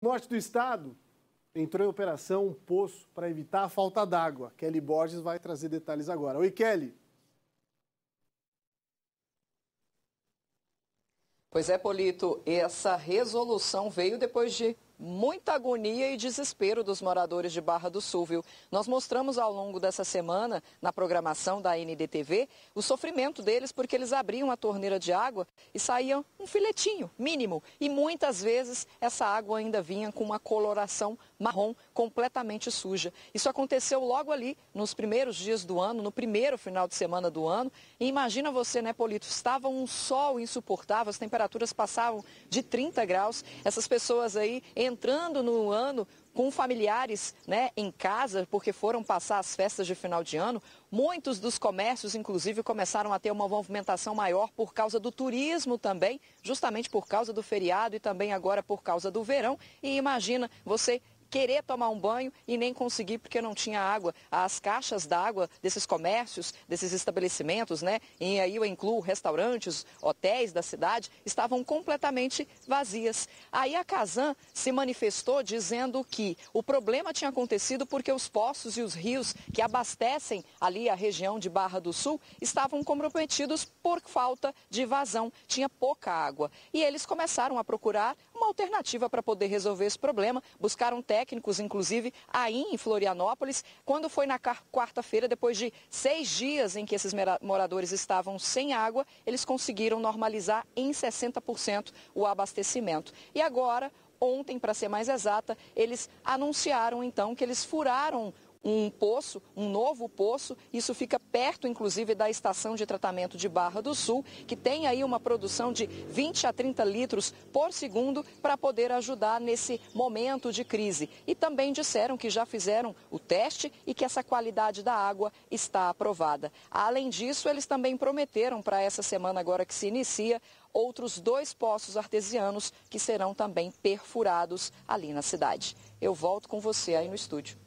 Norte do estado, entrou em operação um poço para evitar a falta d'água. Kelly Borges vai trazer detalhes agora. Oi, Kelly. Pois é, Polito, essa resolução veio depois de muita agonia e desespero dos moradores de Barra do Sul, viu? Nós mostramos ao longo dessa semana, na programação da NDTV, o sofrimento deles porque eles abriam a torneira de água e saía um filetinho mínimo. E muitas vezes essa água ainda vinha com uma coloração marrom completamente suja. Isso aconteceu logo ali, nos primeiros dias do ano, no primeiro final de semana do ano. E imagina você, né, Polito? Estava um sol insuportável, as temperaturas passavam de 30 graus. Essas pessoas aí entrando no ano com familiares né, em casa, porque foram passar as festas de final de ano, muitos dos comércios, inclusive, começaram a ter uma movimentação maior por causa do turismo também, justamente por causa do feriado e também agora por causa do verão. E imagina você querer tomar um banho e nem conseguir porque não tinha água. As caixas d'água desses comércios, desses estabelecimentos, né? E aí eu incluo restaurantes, hotéis da cidade, estavam completamente vazias. Aí a Casan se manifestou dizendo que o problema tinha acontecido porque os poços e os rios que abastecem ali a região de Barra do Sul estavam comprometidos por falta de vazão. Tinha pouca água. E eles começaram a procurar uma alternativa para poder resolver esse problema, buscaram técnicos, inclusive, aí em Florianópolis, quando foi na quarta-feira, depois de seis dias em que esses moradores estavam sem água, eles conseguiram normalizar em 60% o abastecimento. E agora, ontem, para ser mais exata, eles anunciaram então que eles furaram um poço, um novo poço. Isso fica perto, inclusive, da estação de tratamento de Barra do Sul, que tem aí uma produção de 20 a 30 litros por segundo para poder ajudar nesse momento de crise. E também disseram que já fizeram o teste e que essa qualidade da água está aprovada. Além disso, eles também prometeram para essa semana agora que se inicia outros dois poços artesianos que serão também perfurados ali na cidade. Eu volto com você aí no estúdio.